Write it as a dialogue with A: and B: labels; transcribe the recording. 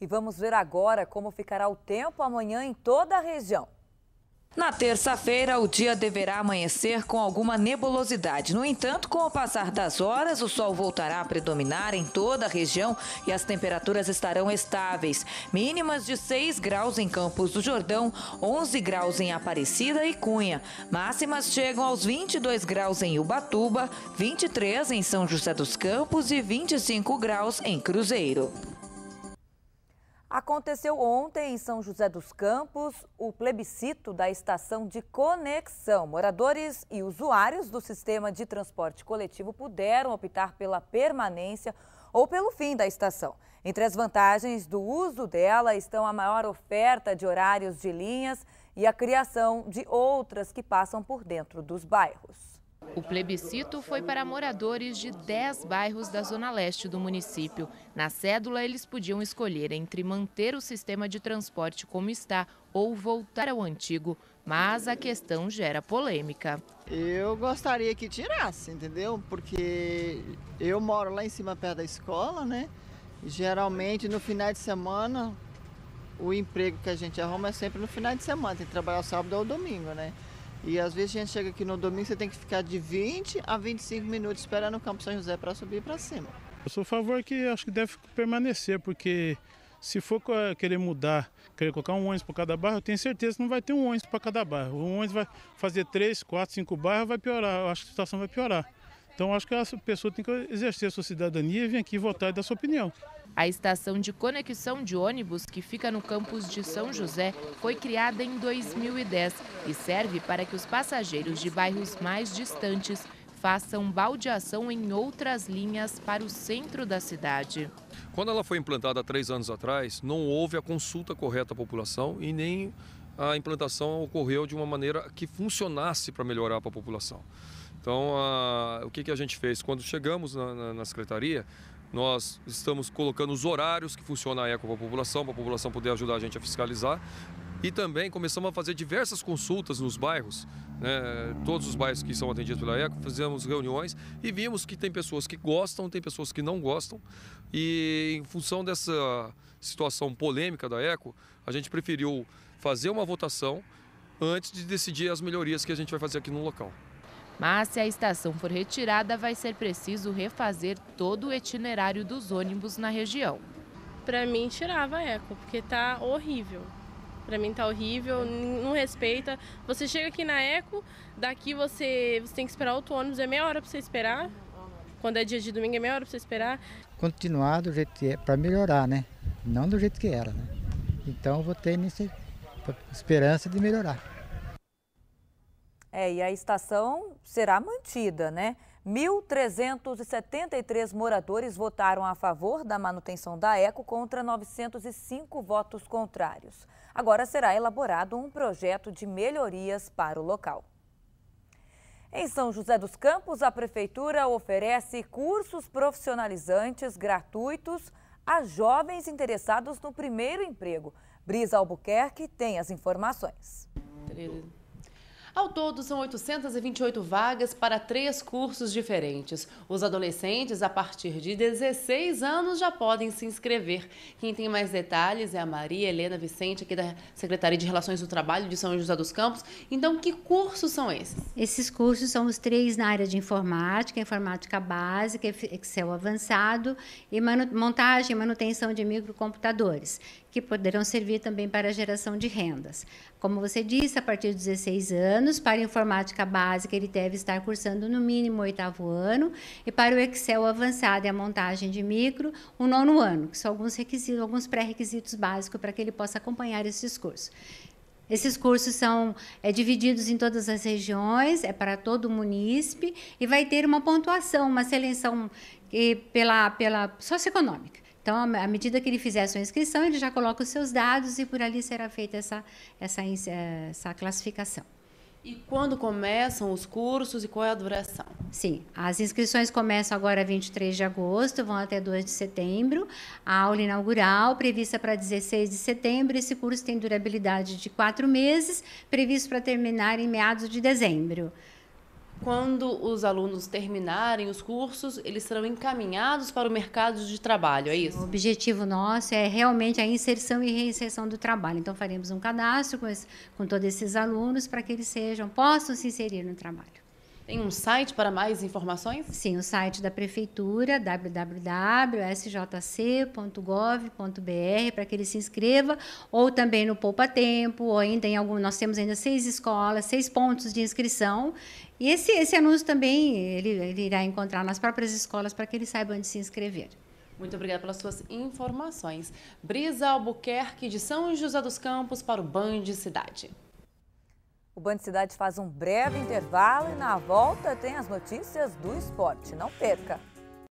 A: E vamos ver agora como ficará o tempo amanhã em toda a região. Na terça-feira, o dia deverá amanhecer com alguma nebulosidade. No entanto, com o passar das horas, o sol voltará a predominar em toda a região e as temperaturas estarão estáveis. Mínimas de 6 graus em Campos do Jordão, 11 graus em Aparecida e Cunha. Máximas chegam aos 22 graus em Ubatuba, 23 em São José dos Campos e 25 graus em Cruzeiro. Aconteceu ontem em São José dos Campos o plebiscito da estação de conexão. Moradores e usuários do sistema de transporte coletivo puderam optar pela permanência ou pelo fim da estação. Entre as vantagens do uso dela estão a maior oferta de horários de linhas e a criação de
B: outras que passam por dentro dos bairros. O plebiscito foi para moradores de 10 bairros da zona leste do município. Na cédula, eles podiam escolher entre manter o sistema de transporte como está ou voltar ao antigo, mas a questão gera polêmica. Eu gostaria que tirasse, entendeu? Porque eu moro lá em cima perto da escola, né? Geralmente no final de semana o emprego que a gente arruma é sempre no final de semana, tem que trabalhar sábado ou domingo, né? E às vezes a gente chega aqui no domingo, você tem que ficar de 20 a 25 minutos esperando o Campo São José para subir para cima.
A: Eu sou a favor que acho que deve permanecer, porque se for querer mudar, querer colocar um ônibus para cada bairro, eu tenho certeza que não vai ter um ônibus para cada bairro. Um ônibus vai fazer três, quatro, cinco bairros, vai piorar. Eu acho que a situação vai piorar. Então acho que a
B: pessoa tem que exercer a sua cidadania e vir aqui votar e dar sua opinião. A estação de conexão de ônibus, que fica no campus de São José, foi criada em 2010 e serve para que os passageiros de bairros mais distantes façam baldeação em outras linhas para o centro da cidade.
C: Quando ela foi implantada há três anos atrás, não houve a consulta correta à população e nem a implantação ocorreu de uma maneira que funcionasse para melhorar para a população. Então, a, o que, que a gente fez? Quando chegamos na, na, na secretaria, nós estamos colocando os horários que funciona a ECO para a população, para a população poder ajudar a gente a fiscalizar. E também começamos a fazer diversas consultas nos bairros, né? todos os bairros que são atendidos pela ECO, fizemos reuniões e vimos que tem pessoas que gostam, tem pessoas que não gostam. E em função dessa situação polêmica da ECO, a gente preferiu fazer uma votação antes de decidir as melhorias que a gente vai fazer aqui no local.
B: Mas se a estação for retirada, vai ser preciso refazer todo o itinerário dos ônibus na região. Para mim, tirava a eco, porque tá horrível. Para mim tá horrível, não respeita. Você chega aqui na Eco, daqui você, você tem que esperar outro ônibus, é meia hora para você esperar. Quando é dia de domingo é meia hora para você esperar.
A: Continuar do jeito que é, para melhorar, né? Não do jeito que era, né? Então vou ter nessa esperança de melhorar. É, e a estação será mantida, né? 1.373 moradores votaram a favor da manutenção da ECO contra 905 votos contrários. Agora será elaborado um projeto de melhorias para o local. Em São José dos Campos, a Prefeitura oferece cursos profissionalizantes gratuitos a jovens interessados no primeiro emprego. Brisa Albuquerque tem as informações. Querido.
D: Ao todo, são 828 vagas para três cursos diferentes. Os adolescentes, a partir de 16 anos, já podem se inscrever. Quem tem mais detalhes é a Maria Helena Vicente, aqui da Secretaria de Relações do Trabalho de São José dos Campos.
E: Então, que cursos são esses? Esses cursos são os três na área de informática, informática básica, Excel avançado e montagem e manutenção de microcomputadores, que poderão servir também para a geração de rendas. Como você disse, a partir dos 16 anos, para informática básica, ele deve estar cursando no mínimo o oitavo ano, e para o Excel avançado e a montagem de micro, o nono ano, que são alguns requisitos, alguns pré-requisitos básicos para que ele possa acompanhar esses cursos. Esses cursos são é, divididos em todas as regiões, é para todo o munícipe e vai ter uma pontuação, uma seleção e, pela, pela socioeconômica. Então, à medida que ele fizer a sua inscrição, ele já coloca os seus dados e por ali será feita essa, essa, essa classificação. E quando começam os cursos e qual é a duração? Sim, as inscrições começam agora 23 de agosto, vão até 2 de setembro. A aula inaugural, prevista para 16 de setembro. Esse curso tem durabilidade de quatro meses, previsto para terminar em meados de dezembro
D: quando os alunos terminarem os cursos,
E: eles serão encaminhados para o mercado de trabalho, é isso? O objetivo nosso é realmente a inserção e reinserção do trabalho. Então, faremos um cadastro com, esse, com todos esses alunos para que eles sejam, possam se inserir no trabalho. Tem um site para mais informações? Sim, o site da prefeitura, www.sjc.gov.br, para que ele se inscreva, ou também no Poupa Tempo, ou ainda em algum, nós temos ainda seis escolas, seis pontos de inscrição. E esse, esse anúncio também ele, ele irá encontrar nas próprias escolas para que ele saiba onde se inscrever. Muito obrigada
D: pelas suas informações. Brisa Albuquerque, de São José dos Campos, para o Band Cidade. O Band
A: Cidade faz um breve intervalo e na volta tem as notícias do esporte. Não perca!